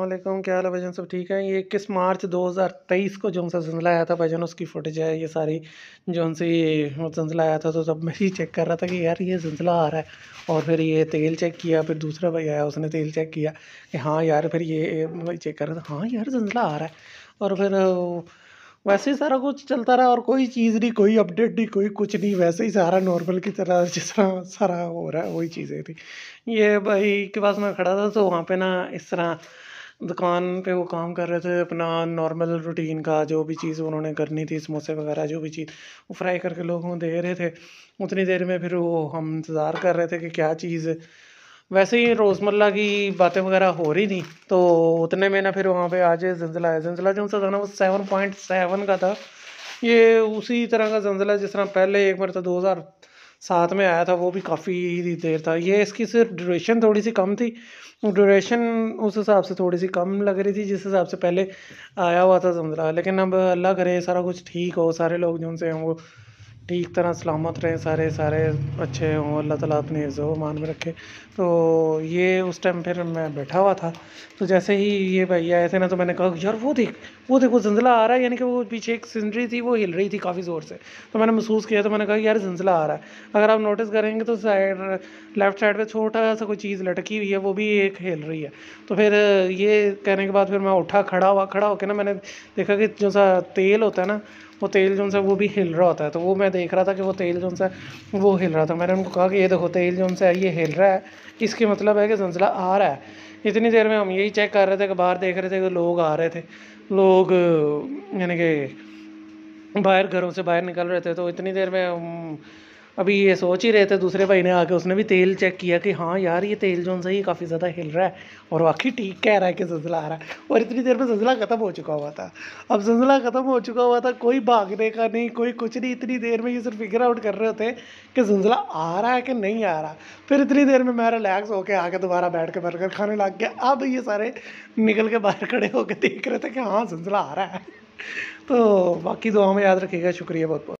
अल्लाम क्या हाल है भजन सब ठीक है ये इक्कीस मार्च 2023 को जो सा जंजला आया था भजन उसकी फ़ुटेज है ये सारी जो उनसे ये जलजिला मतलब आया था तो तब मैं ही चेक कर रहा था कि यार ये जलजिला आ रहा है और फिर ये तेल चेक किया फिर दूसरा भाई आया उसने तेल चेक किया कि हाँ यार फिर ये चेक मतलब कर रहा था हाँ यार जलजिला आ रहा है और फिर वैसे ही सारा कुछ चलता रहा और कोई चीज़ नहीं कोई अपडेट नहीं कोई कुछ नहीं वैसे ही सारा नॉर्मल की तरह जिस तरह सारा हो रहा है वही चीज़ें थी ये भाई के पास मैं खड़ा था तो वहाँ पे ना इस तरह दुकान पे वो काम कर रहे थे अपना नॉर्मल रूटीन का जो भी चीज़ उन्होंने करनी थी समोसे वगैरह जो भी चीज़ वो फ्राई करके लोगों को दे रहे थे उतनी देर में फिर वो हम इंतज़ार कर रहे थे कि क्या चीज़ वैसे ही रोज़मर्रा की बातें वगैरह हो रही थी तो उतने में ना फिर वहाँ पे आज जंजला आया जंजला जो सा था ना वो सेवन पॉइंट सेवन का था ये उसी तरह का जंजला जिस तरह पहले एक था दो हज़ार साथ में आया था वो भी काफ़ी देर था ये इसकी सिर्फ ड्यूरेशन थोड़ी सी कम थी ड्यूरेशन उस हिसाब से थोड़ी सी कम लग रही थी जिस हिसाब से पहले आया हुआ था जमजला लेकिन अब अल्लाह करे सारा कुछ ठीक हो सारे लोग जो उनसे हैं वो ठीक तरह सलामत रहें सारे सारे अच्छे हों अल्लाह ताला अपने इज़्ज़ो मान में रखे तो ये उस टाइम फिर मैं बैठा हुआ था तो जैसे ही ये भैया आए थे ना तो मैंने कहा यार वो देख वो देख वो जंजला आ रहा है यानी कि वो पीछे एक सीनरी थी वो हिल रही थी काफ़ी ज़ोर से तो मैंने महसूस किया तो मैंने कहा यार जंजला आ रहा है अगर आप नोटिस करेंगे तो साइड लेफ़्ट साइड पर छोटा सा कोई चीज़ लटकी हुई है वो भी एक हिल रही है तो फिर ये कहने के बाद फिर मैं उठा खड़ा हुआ खड़ा होकर ना मैंने देखा कि जो सा तेल होता है ना वो तेल जो सा वो भी हिल रहा होता है तो वो मैं देख रहा था कि वो तेल जो सा वो हिल रहा था मैंने उनको कहा कि ये देखो तेल जो है ये हिल रहा है इसके मतलब है कि जंजला आ रहा है इतनी देर में हम यही चेक कर रहे थे कि बाहर देख रहे थे कि लोग आ रहे थे लोग यानी कि बाहर घरों से बाहर निकल रहे थे तो इतनी देर में अभी ये सोच ही रहे थे दूसरे भाई ने आके उसने भी तेल चेक किया कि हाँ यार ये तेल जो सही काफ़ी ज़्यादा हिल रहा है और वाकई ठीक कह रहा है कि जजला आ रहा है और इतनी देर में जजला ख़त्म हो चुका हुआ था अब जजला ख़त्म हो चुका हुआ था कोई भागने का नहीं कोई कुछ नहीं इतनी देर में ये सिर्फ फिगर आउट कर रहे होते कि जजला आ रहा है कि नहीं आ रहा फिर इतनी देर में मैं रिलैक्स होकर आके दोबारा बैठ के बर्गर खाने लग गया अब ये सारे निकल के बाहर खड़े होकर देख रहे थे कि हाँ जंजला आ रहा है तो बाकी दुआ में याद रखिएगा शुक्रिया बहुत बहुत